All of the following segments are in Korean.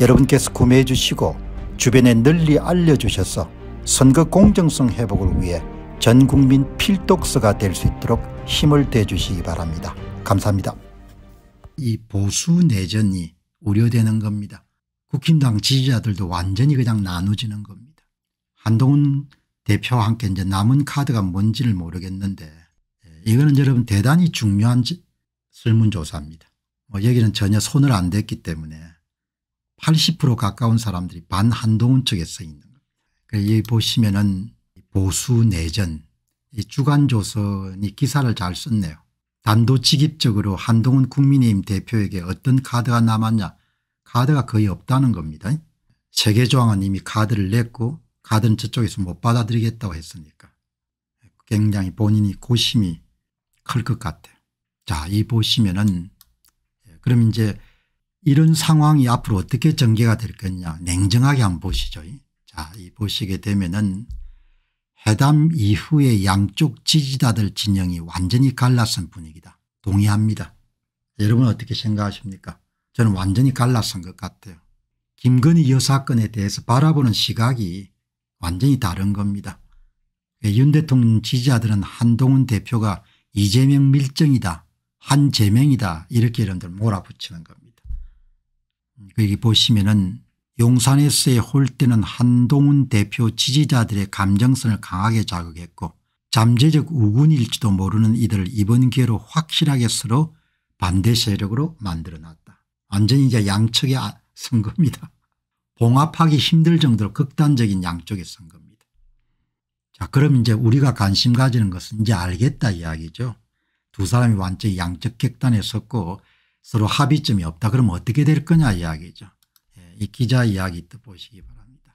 여러분께서 구매해 주시고 주변에 널리 알려주셔서 선거 공정성 회복을 위해 전국민 필독서가 될 수 있도록 힘을 대주시기 바랍니다. 감사합니다. 이 보수 내전이 우려되는 겁니다. 국힘당 지지자들도 완전히 그냥 나누지는 겁니다. 한동훈 대표와 함께 이제 남은 카드가 뭔지를 모르겠는데 예, 이거는 여러분 대단히 중요한 설문조사입니다. 뭐 여기는 전혀 손을 안 댔기 때문에 80% 가까운 사람들이 반한동훈 쪽에 서 있는 겁니다. 그 여기 보시면은 보수 내전 이 주간조선이 기사를 잘 썼네요. 단도직입적으로 한동훈 국민의힘 대표에게 어떤 카드가 남았냐 카드가 거의 없다는 겁니다. 세계조항은 이미 카드를 냈고 카드는 저쪽에서 못 받아들이겠다고 했으니까 굉장히 본인이 고심이 클 것 같아요. 자, 이 보시면은 예, 그럼 이제 이런 상황이 앞으로 어떻게 전개가 될 거냐 냉정하게 한번 보시죠. 자, 이 보시게 되면은 회담 이후에 양쪽 지지자들 진영이 완전히 갈라선 분위기다. 동의합니다. 여러분 어떻게 생각하십니까? 저는 완전히 갈라선 것 같아요. 김건희 여사건에 대해서 바라보는 시각이 완전히 다른 겁니다. 윤 대통령 지지자들은 한동훈 대표가 이재명 밀정이다 한재명이다 이렇게 여러분들 몰아붙이는 겁니다. 여기 보시면은 용산에서의 홀대는 한동훈 대표 지지자들의 감정선을 강하게 자극했고 잠재적 우군일지도 모르는 이들을 이번 기회로 확실하게 서로 반대 세력으로 만들어놨다. 완전히 이제 양측의 아, 선거입니다. 봉합하기 힘들 정도로 극단적인 양쪽의 선거입니다. 자 그럼 이제 우리가 관심 가지는 것은 이제 알겠다 이야기죠. 두 사람이 완전히 양측 격단에 섰고 서로 합의점이 없다. 그러면 어떻게 될 거냐 이야기죠. 예, 이 기자 이야기 또 보시기 바랍니다.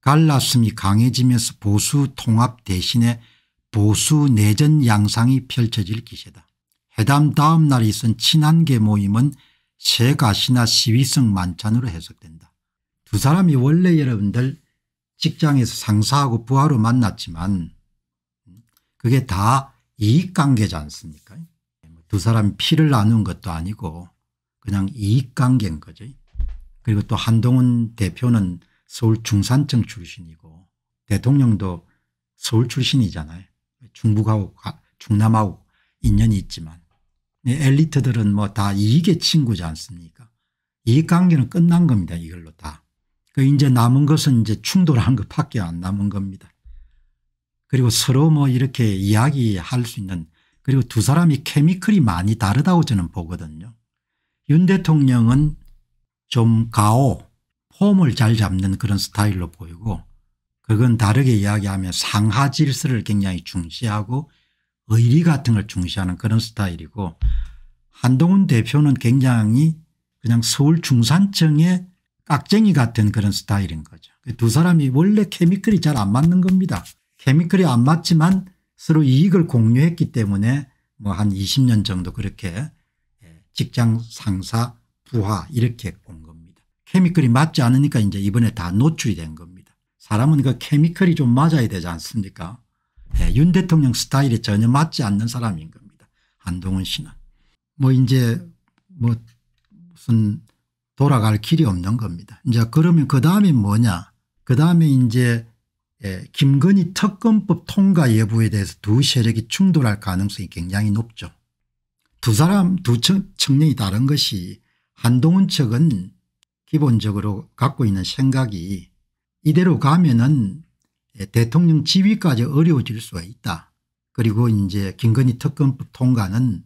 갈라슴이 강해지면서 보수 통합 대신에 보수 내전 양상이 펼쳐질 기세다. 회담 다음 날 있은 친한계 모임은 새 가시나 시위성 만찬으로 해석된다. 두 사람이 원래 여러분들 직장에서 상사하고 부하로 만났지만 그게 다 이익관계지 않습니까 두 사람이 피를 나눈 것도 아니고 그냥 이익관계인 거죠. 그리고 또 한동훈 대표는 서울 중산청 출신이고 대통령도 서울 출신이잖아요. 중북하고 중남하고 인연이 있지만 네, 엘리트들은 뭐 다 이익의 친구지 않습니까 이익관계는 끝난 겁니다. 이걸로 다. 그 이제 남은 것은 이제 충돌한 것밖에 안 남은 겁니다. 그리고 서로 뭐 이렇게 이야기할 수 있는 그리고 두 사람이 케미클이 많이 다르다고 저는 보거든요. 윤 대통령은 좀 가오 폼을 잘 잡는 그런 스타일로 보이고 그건 다르게 이야기하면 상하 질서를 굉장히 중시하고 의리 같은 걸 중시하는 그런 스타일이고 한동훈 대표는 굉장히 그냥 서울 중산층의 깍쟁이 같은 그런 스타일인 거죠. 두 사람이 원래 케미클이 잘 안 맞는 겁니다. 케미클이 안 맞지만 서로 이익을 공유했기 때문에 뭐 한 20년 정도 그렇게 예, 직장 상사 부하 이렇게 온 겁니다. 케미컬이 맞지 않으니까 이제 이번에 다 노출이 된 겁니다. 사람은 그 케미컬이 좀 맞아야 되지 않습니까 예, 윤 대통령 스타일에 전혀 맞지 않는 사람인 겁니다. 한동훈 씨는. 뭐 이제 뭐 무슨 돌아갈 길이 없는 겁니다. 이제 그러면 그다음에 뭐냐 그 다음에 이제 예, 김건희 특검법 통과 여부에 대해서 두 세력이 충돌할 가능성이 굉장히 높죠. 두 사람 두 청년이 다른 것이 한동훈 측은 기본적으로 갖고 있는 생각이 이대로 가면은 예, 대통령 지위까지 어려워질 수가 있다. 그리고 이제 김건희 특검법 통과는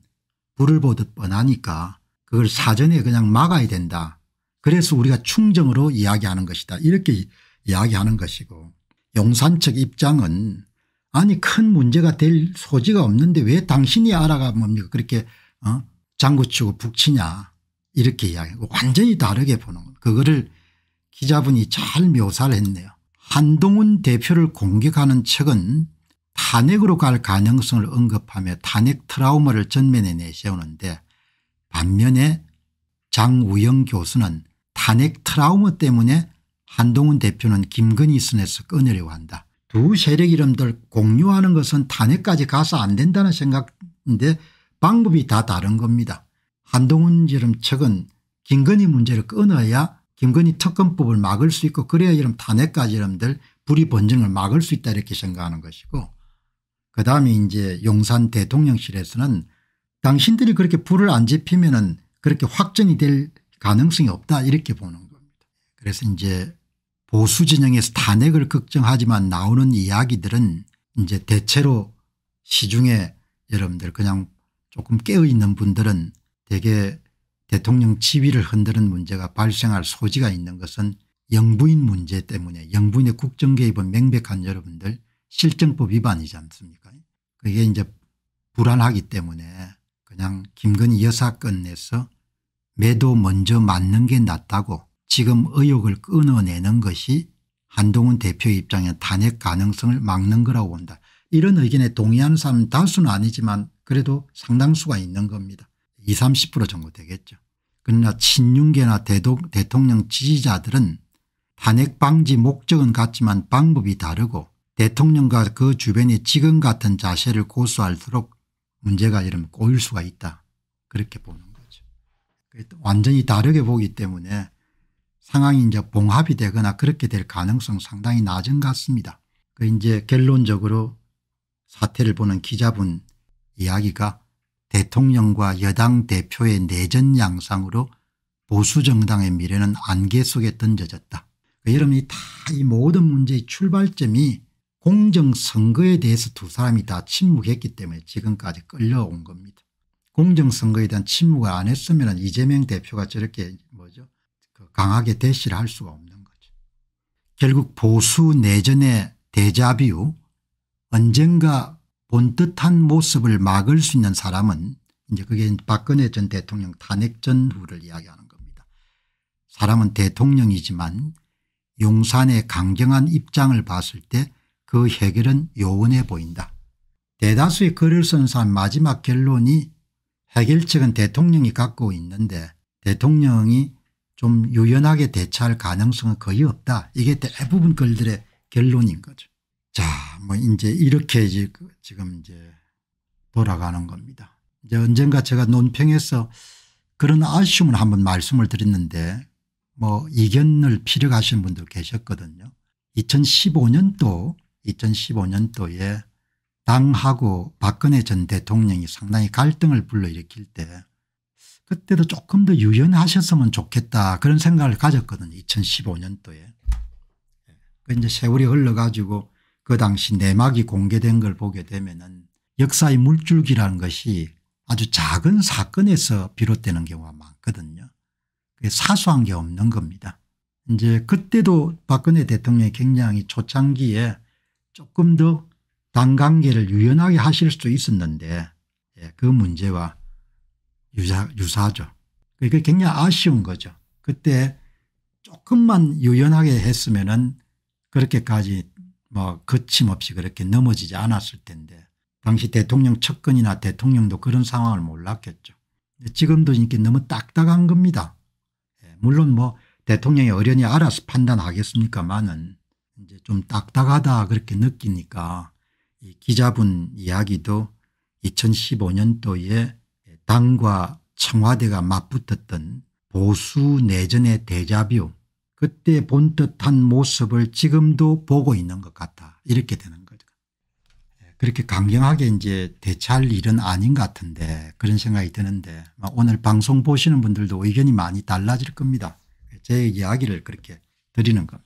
불을 보듯 뻔하니까 그걸 사전에 그냥 막아야 된다. 그래서 우리가 충정으로 이야기하는 것이다. 이렇게 이야기하는 것이고 용산 측 입장은 아니 큰 문제가 될 소지가 없는데 왜 당신이 알아가 뭡니까 그렇게 어? 장구치고 북치냐 이렇게 이야기하고 완전히 다르게 보는 거 그거를 기자분이 잘 묘사를 했네요. 한동훈 대표를 공격하는 측은 탄핵으로 갈 가능성을 언급하며 탄핵 트라우마를 전면에 내세우는데 반면에 장우영 교수는 탄핵 트라우마 때문에 한동훈 대표는 김건희 선에서 꺼내려고 한다. 두 세력 이름들 공유하는 것은 탄핵까지 가서 안 된다는 생각인데 방법이 다 다른 겁니다. 한동훈 이름 측은 김건희 문제를 끊어야 김건희 특검법을 막을 수 있고 그래야 이런 탄핵까지 이름들 불이 번증을 막을 수 있다 이렇게 생각하는 것이고 그다음에 이제 용산 대통령실에서는 당신들이 그렇게 불을 안 지피면은 그렇게 확정이 될 가능성이 없다 이렇게 보는 거 그래서 이제 보수 진영에서 탄핵을 걱정하지만 나오는 이야기들은 이제 대체로 시중에 여러분들 그냥 조금 깨어있는 분들은 대개 대통령 지위를 흔드는 문제가 발생할 소지가 있는 것은 영부인 문제 때문에 영부인의 국정개입은 명백한 여러분들 실정법 위반이지 않습니까 그게 이제 불안하기 때문에 그냥 김건희 여사 건내서 매도 먼저 맞는 게 낫다고 지금 의혹을 끊어내는 것이 한동훈 대표 입장에 탄핵 가능성을 막는 거라고 본다. 이런 의견에 동의하는 사람은 다수는 아니지만 그래도 상당수가 있는 겁니다. 20 30% 정도 되겠죠. 그러나 친윤계나 대독, 대통령 지지자들은 탄핵 방지 목적은 같지만 방법이 다르고 대통령과 그 주변이 지금 같은 자세를 고수할수록 문제가 이러면 꼬일 수가 있다. 그렇게 보는 거죠. 완전히 다르게 보기 때문에 상황이 이제 봉합이 되거나 그렇게 될 가능성 상당히 낮은 것 같습니다. 그 이제 결론적으로 사태를 보는 기자분 이야기가 대통령과 여당 대표의 내전 양상으로 보수 정당의 미래는 안개 속에 던져졌다. 그 여러분이 다 이 모든 문제의 출발점이 공정선거에 대해서 두 사람이 다 침묵했기 때문에 지금까지 끌려온 겁니다. 공정선거에 대한 침묵을 안 했으면 이재명 대표가 저렇게 뭐죠 그 강하게 대시를 할 수가 없는 거죠. 결국 보수 내전의 대자비우 언젠가 본뜻한 모습을 막을 수 있는 사람은 이제 그게 박근혜 전 대통령 탄핵 전후를 이야기하는 겁니다. 사람은 대통령이지만 용산의 강경한 입장을 봤을 때 그 해결은 요원해 보인다. 대다수의 글을 쓴 사람 마지막 결론이 해결책은 대통령이 갖고 있는데 대통령이 좀 유연하게 대처할 가능성은 거의 없다. 이게 대부분 글들의 결론인 거죠. 자, 뭐 이제 이렇게 그 지금 이제 돌아가는 겁니다. 이제 언젠가 제가 논평에서 그런 아쉬움을 한번 말씀을 드렸는데 뭐 이견을 필요하신 분들 계셨거든요. 2015년도 2015년도에 당하고 박근혜 전 대통령이 상당히 갈등을 불러일으킬 때 그때도 조금 더 유연하셨으면 좋겠다 그런 생각을 가졌거든요. 2015년도에. 그 이제 세월이 흘러가지고 그 당시 내막이 공개된 걸 보게 되면은 역사의 물줄기라는 것이 아주 작은 사건에서 비롯되는 경우가 많거든요. 사소한 게 없는 겁니다. 이제 그때도 박근혜 대통령이 굉장히 초창기에 조금 더당 관계를 유연하게 하실 수 있었는데 예, 그 문제와 유사, 유사하죠. 그게 그러니까 굉장히 아쉬운 거죠. 그때 조금만 유연하게 했으면은 그렇게까지 뭐 거침없이 그렇게 넘어지지 않았을 텐데 당시 대통령 측근이나 대통령도 그런 상황을 몰랐겠죠. 지금도 이게 너무 딱딱한 겁니다. 예, 물론 뭐 대통령이 어련히 알아서 판단하겠습니까만은 이제 좀 딱딱하다 그렇게 느끼니까 이 기자분 이야기도 2015년도에 당과 청와대가 맞붙었던 보수 내전의 대자뷰 그때 본 듯한 모습을 지금도 보고 있는 것 같다 이렇게 되는 거죠. 예, 그렇게 강경하게 이제 대처할 일은 아닌 것 같은데 그런 생각이 드는데 오늘 방송 보시는 분들도 의견이 많이 달라질 겁니다. 제 이야기를 그렇게 드리는 겁니다.